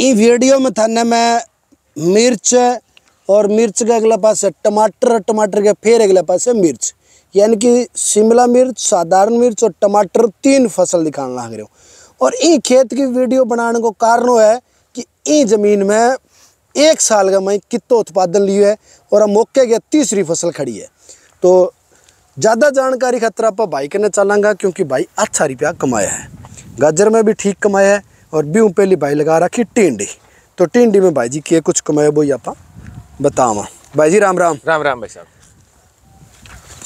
ई video में थाने में मिर्च और मिर्च के अगले पास है टमाटर टमाटर के फिर अगले पास है मिर्च यानी कि शिमला मिर्च साधारण मिर्च और टमाटर तीन फसल दिखाने लग रहे हो और ई खेत की वीडियो बनाने को कारण है कि ई जमीन में एक साल का मैं कितो उत्पादन लिए है और हम मौके की तीसरी फसल खड़ी है तो ज़्यादा जानकारी खतरा पर भाई करने चलांगा क्योंकि भाई अच्छा रुपया कमाया है गाजर में भी ठीक कमाया है और बीऊ पहली भाई लगा रखी टिंडी तो टिंडी में भाई जी के कुछ कमाए बोई आप बतावा भाई जी राम राम राम राम भाई साहब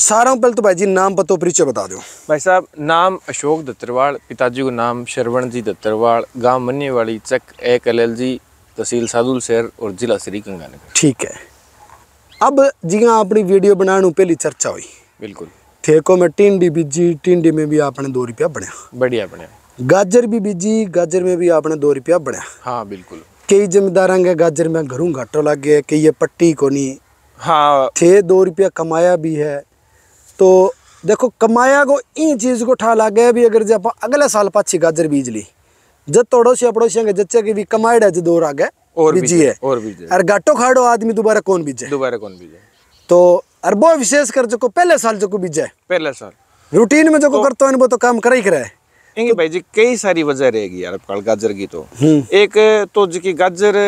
सारा पहले तो भाई जी नाम पतो परिचय बता दो भाई साहब नाम अशोक दत्तरवाल पिताजी को नाम श्रवण जी दत्तरवाल गांव मन्ने वाली चक एक एल एल जी तहसील साधुल शहर और जिला श्री गंगानगर ठीक है अब जी अपनी वीडियो बनाने पहली चर्चा हुई बिल्कुल ठेको में टिंडी बीजी टिंडी में भी आपने दो रुपया बढ़िया बढ़िया बढ़िया गाजर भी बीजी गाजर में भी आपने दो रुपया बढ़ा हाँ बिल्कुल कई जिम्मेदार आगे गाजर में घरों घाटो लग गए कई ये पट्टी को नहीं हाँ थे दो रुपया कमाया भी है तो देखो कमाया को इन चीज़ को ठा ला गया भी अगर जब अगले साल पाछी गाजर बीज ली जब तोड़ोसिया पड़ोसिया के जच्चे की भी कमाए है जो आ गए और बीजी है और बीजे अरे घाटो खाड़ो आदमी दोबारा कौन बीजे दोबारा कौन बीजे तो अरे वो विशेष कर जो पहले साल जो बीजे पहले साल रूटीन में जो को तो करते हैं वो तो काम करा ही करा है क्योंकि भाई जी कई सारी वजह रहेगी यार आपका गाजर की तो हम्म। एक तो जी की गाजर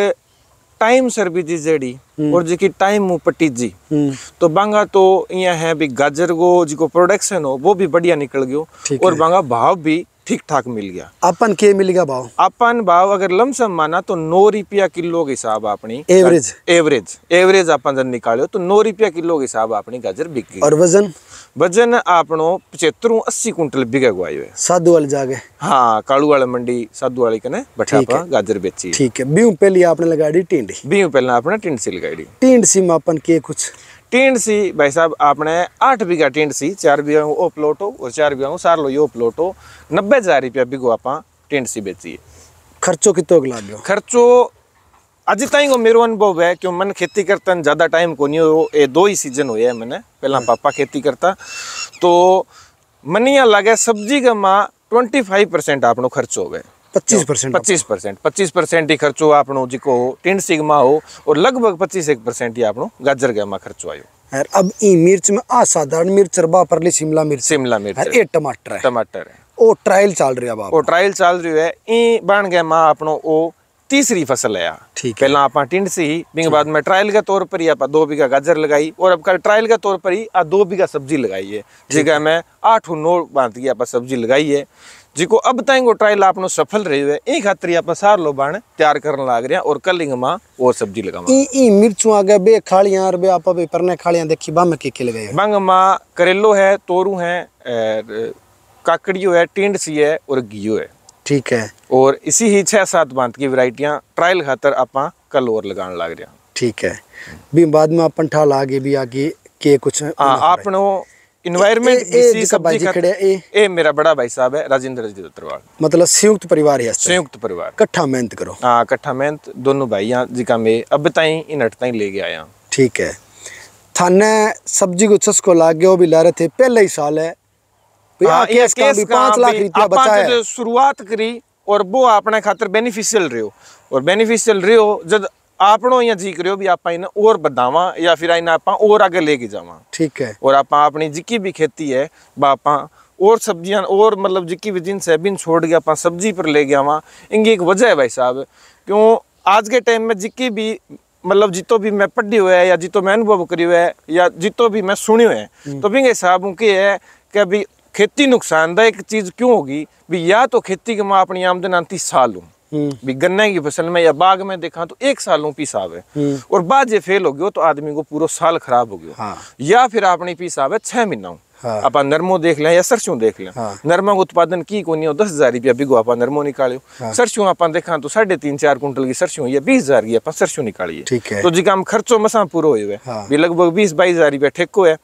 टाइम सर भी दी जड़ी हम्म। और जी की टाइम पट्टी जी हम्म। तो बांगा तो यहाँ है भी गाजर को जो प्रोडक्शन हो वो भी बढ़िया निकल गयो और बांगा भाव भी ठीक ठाक मिल गया अपन के मिल गया भाव अपन भाव अगर लमसम माना तो नौ रुपया किलो के हिसाब अपनी एवरेज एवरेज एवरेज अपन जब निकालो तो नौ रुपया किलो के हिसाब अपनी गाजर बिक गई और वजन वजन आपनो 75 80 कुंटल बिके को है साधु वाले जागे हां कालू वाले मंडी साधु वाले कने बठापा गाजर बेची ठीक है बीऊ पहली आपने लगाड़ी टिंड बीऊ पहला आपने टिंड सी लगाड़ी टिंड सी मापन के कुछ टिंड सी भाई साहब आपने आठ बीघा टिंड सी चार बीघा ओ प्लॉटो और चार बीघा सार लो यो प्लॉटो नब्बे हजार रुपया बीघो आप टिंड सी बेची खर्चो कितो लागो खर्चो अज ताईं को मेरो अनुभव है क्यों मन खेती करता ज़्यादा टाइम को नहीं हो ये दो ही सीजन हुए है मैंने पहला पापा खेती करता तो मन यहाँ लगे सब्जी का माँ ट्वेंटी फाइव परसेंट आप खर्च हो गए पच्चीस परसेंट पच्चीस परसेंट पच्चीस परसेंट ही खर्चो आप जिको हो टिंड सिगमा हो और लगभग पच्चीस एक परसेंट ही आप गाजर का माँ खर्चो आयो यार अब ई मिर्च में असाधारण मिर्च रबा परली शिमला मिर्च शिमला मिर्च ये टमाटर है टमाटर है ओ ट्रायल चल रही है बाबा ओ ट्रायल चल रही है ई बन गया माँ अपनो ओ तीसरी फसल है ठीक पहला आप टिंड सी ही बिंग बाद में ट्रायल के तौर पर ही आप दो बीघा गाजर लगाई और अब कल ट्रायल के तौर पर ही आप दो बीघा सब्जी लगाई है जिसका मैं आठ नौ बांध की आप सब्जी लगाई है जिको अब तक वो ट्रायल आप सफल रही है एक खातर ही आप सार लो बाण तैयार करने लाग रहे हैं और कल माँ और सब्जी लगा ई आ गए बे खालियां और बे आप बे परने खालियां देखी बाम के खिल गए बंग माँ करेलो है तोरू है काकड़ियो है टिंड सी है और घीओ है ਠੀਕ ਹੈ ਔਰ ਇਸੀ ਹੀ 6-7 ਬੰਦ ਕੀ ਵੈਰਾਈਟੀਆਂ ਟ੍ਰਾਇਲ ਖਾਤਰ ਆਪਾਂ ਕੱਲ ਹੋਰ ਲਗਾਉਣ ਲੱਗ ਰਿਹਾ ਠੀਕ ਹੈ ਵੀ ਬਾਅਦ ਮੇ ਆਪਾਂ ਠਾ ਲਾ ਕੇ ਵੀ ਆ ਕੇ ਕੇ ਕੁਛ ਹਾਂ ਆਪਣੋ ਇਨवायरमेंट ਇਸੀ ਸਬਜੀ ਖੜੇ ਇਹ ਇਹ ਮੇਰਾ ਬੜਾ ਭਾਈ ਸਾਹਿਬ ਹੈ ਰਾਜਿੰਦਰ ਜੀ ਦੁੱਤਰਵਾਲ ਮਤਲਬ ਸੰਯੁਕਤ ਪਰਿਵਾਰ ਹੈ ਸੰਯੁਕਤ ਪਰਿਵਾਰ ਇਕੱਠਾ ਮਿਹਨਤ ਕਰੋ ਹਾਂ ਇਕੱਠਾ ਮਿਹਨਤ ਦੋਨੋਂ ਭਾਈਆਂ ਜੀ ਕਾ ਮੈਂ ਅਬ ਤਾਈ ਇਨਟ ਤਾਈ ਲੈ ਕੇ ਆਇਆ ਠੀਕ ਹੈ थाने सब्जी को छस को लाग गया वो भी ला रहे थे पहला ही साल है हाँ, शुरुआत करी और वो अपने खातर बेनिफिशियल रहो और बेनिफिशियल रहो जब आपनो या जी करियो भी आप इन्हें और बधावा या फिर इन्हें आप और आगे लेके जावा ठीक है और आप अपनी जिकी भी खेती है बा और सब्जियां और मतलब जिकी भी जिन सैबिन छोड़ गया आप सब्जी पर ले गया वहाँ इनकी एक वजह है भाई साहब क्यों आज के टाइम में जिकी भी मतलब जितो भी मैं पढ़ी हुआ है या जितो मैं अनुभव करी हुआ है या जितो भी मैं सुनी हुआ है हम्म। तो भी साहब के है कि अभी खेती नुकसानदायक चीज़ क्यों होगी भी या तो खेती की मैं अपनी आमदन आती साल हूँ हम्म। भी गन्ने की फसल में या बाग में देखा तो एक साल हूँ पिसाब है और बाद ये फेल हो गयो तो आदमी को पूरा साल खराब हो गयो हाँ। या फिर अपनी पिसाब है छह महीना हूँ हाँ। नरमो देख लें या सरसों देख लें हाँ। नरमा को उत्पादन की कोनी हो दस हजार रुपया बिगो आप नरमो निकालियो हाँ। सरसों आप देखा तो साढ़े तीन चार कुंटल की सरसों या बीस हजार की आप सरसों निकालिए तो जी काम खर्चो मसा पूरा हुए हाँ। लगभग बीस बाईस हजार रुपया ठेको है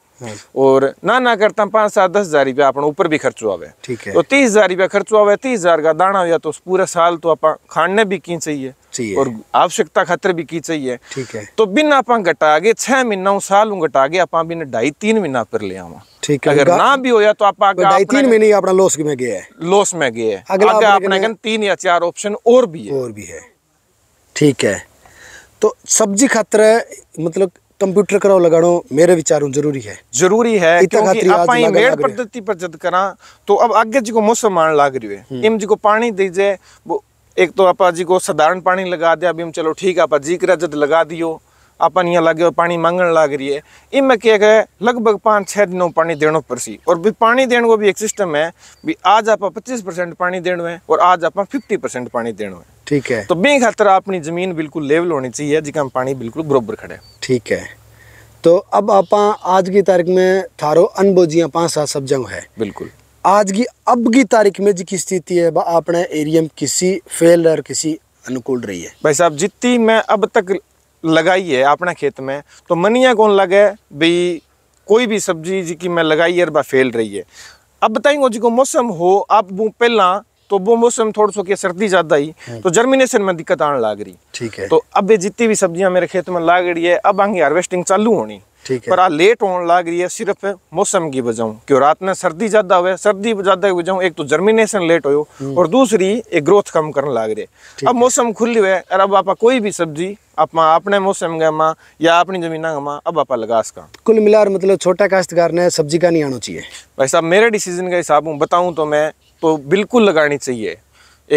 और ना ना करता पांच सात दस हजार रुपया अपना ऊपर भी खर्चो आवे ठीक है तो तीस हजार रुपया खर्चो आवे तीस हजार का दाना हुआ तो पूरे साल तो आप खाने भी की चाहिए और आवश्यकता खतरे भी की चाहिए ठीक है तो बिन आप घटा गए छह महीना साल घटा गए आप बिन ढाई तीन महीना पर ले आवा ठीक है अगर ना भी होया तो आप ढाई तीन महीने अपना लॉस में गया है लॉस में गए है आगे अपने तीन या चार ऑप्शन और भी है और भी है ठीक है तो सब्जी खातर मतलब कंप्यूटर कराओ लगाओ मेरे ਵਿਚਾਰੋਂ जरूरी है जरूरी है क्योंकि ਆਪਾਂ ਇਹ ਮੇੜ ਪੱਧਤੀ ਪਰ ਜਦ ਕਰਾਂ तो अब आगे जी को मौसम आने लाग रही है इम जी को पानी दीजिए वो एक तो आप जी को साधारण पानी लगा दिया अभी हम चलो ठीक आप जी कर जद लगा दियो अपन यहाँ लगे पानी मांगने लाग रही है इनमें क्या है लगभग पाँच छः दिनों पानी देना पर सी और भी पानी देने को भी एक सिस्टम है भी आज आप पच्चीस परसेंट पानी देना है और आज आप फिफ्टी परसेंट पानी देना है ठीक है तो बे खातर अपनी जमीन बिल्कुल लेवल होनी चाहिए जिका पानी बिल्कुल बराबर खड़े ठीक है तो अब आप आज की तारीख में थारो अनबोजिया पांच सात सब जंग है बिल्कुल आज की अब की तारीख में जी की स्थिति है आपने एरियम किसी फेल और किसी अनुकूल रही है भाई साहब जितनी मैं अब तक लगाई है अपने खेत में तो मनिया कौन लगे भाई कोई भी सब्जी जी की मैं लगाई है बा फेल रही है अब बताएंगे जी को मौसम हो आप पहला तो वो मौसम थोड़ा सो सर्दी ज्यादा ही हाँ। तो जर्मिनेशन में दिक्कत आने लग रही ठीक है तो अब जितनी भी सब्जियां मेरे खेत में लाग रही है अब आगे हार्वेस्टिंग चालू होनी ठीक है पर आ लेट होने लग रही है सिर्फ मौसम की वजह क्यों रात में सर्दी ज्यादा हुआ सर्दी ज्यादा की वजह एक तो जर्मिनेशन लेट हो और दूसरी एक ग्रोथ कम करने लाग रही है अब मौसम खुली हुए और अब आप कोई भी सब्जी अपना अपने मौसम का माँ या अपनी जमीन का माँ अब आप लगा सका कुल मिला मतलब छोटा काश्तकार ने सब्जी का नहीं आना चाहिए भाई साहब मेरे डिसीजन के हिसाब हूँ बताऊँ तो मैं तो बिल्कुल लगानी चाहिए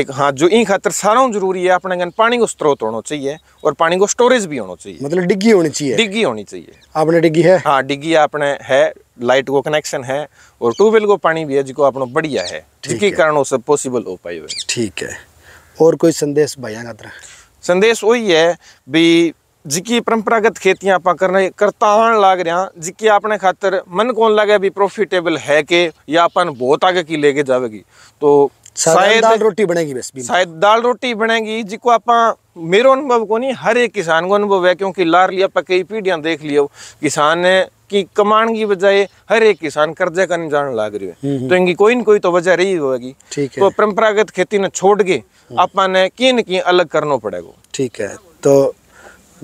एक हाँ जो इन खातर सारा जरूरी है अपने गन पानी को स्त्रोत होना चाहिए और पानी को स्टोरेज भी होना चाहिए मतलब डिग्गी होनी चाहिए डिग्गी होनी चाहिए आपने डिग्गी है हाँ डिग्गी आपने है लाइट को कनेक्शन है और ट्यूबवेल को पानी भी है जिसको अपना बढ़िया है जिसके कारण वो सब पॉसिबल हो पाए ठीक है और कोई संदेश भाई संदेश वही है भी जिकी परंपरागत खेती आप करना करता लाग रहा जिकी अपने खातर मन कौन लगे भी प्रोफिटेबल है के या अपन बहुत आगे की लेके जाएगी तो शायद दाल रोटी बनेगी बस शायद दाल रोटी बनेगी जिको आप मेरा अनुभव को नहीं हर एक किसान को अनुभव है क्योंकि लार लिया आप कई पीढ़ियां देख लियो किसान की कमान की बजाय हर एक किसान कर्जे का जान लाग रही है हम्म, हम्म। तो इनकी कोई न कोई तो वजह रही होगी तो परंपरागत खेती हम्म। ने छोड़ के अपन किन की की अलग करना पड़ेगा ठीक है तो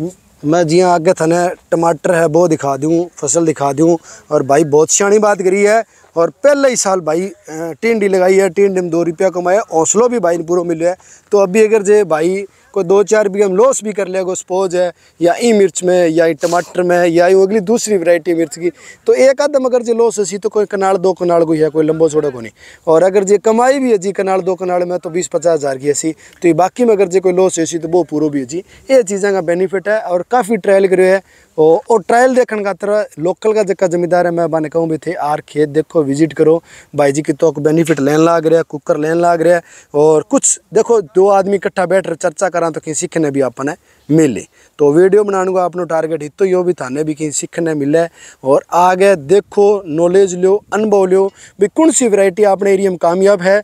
मैं जी आगे थाने टमाटर है वो दिखा दूँ फसल दिखा दूँ और भाई बहुत सियानी बात करी है और पहले ही साल भाई टिंडी लगाई है टिंडी में दो रुपया कमाया हौसलों भी भाई ने पूरा मिले है तो अभी अगर जे भाई कोई दो चार भी हम लॉस भी कर लेगा स्पोज है या ई मिर्च में या टमाटर में या ही अगली दूसरी वैरायटी मिर्च की तो एक आदम अगर जो लॉस है तो कोई कनाल दो कनाल को है कोई लंबो छोड़ो को नहीं और अगर जो कमाई भी है जी कनाल दो कनाल में तो बीस पचास हज़ार की ऐसी तो ये बाकी में अगर जो कोई लॉस है तो वो पूरा भी है जी ये चीज़ों का बेनिफिट है और काफ़ी ट्रायल करो है और, और ट्रायल देखने का तरह लोकल का जगह जमींदार है मैं बने कहूँ भी थे आर खेत देखो विजिट करो भाई जी की तो बेनिफिट लेन लाग रहा है कुकर लेन लाग रहा है और कुछ देखो दो आदमी इकट्ठा बैठ चर्चा करा तरह तो कहीं सीखने भी अपने मिले तो वीडियो बनाने का अपनो टारगेट इतो यो भी थाने भी कहीं सीखने मिले और आगे देखो नॉलेज लो अनुभव लो भी कौन सी वैरायटी अपने एरिया में कामयाब है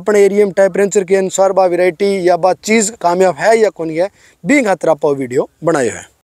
अपने एरिया में टेम्परेचर के अनुसार बा वैरायटी या बा चीज़ कामयाब है या कौन है भी खतरा पाओ वीडियो बनाए है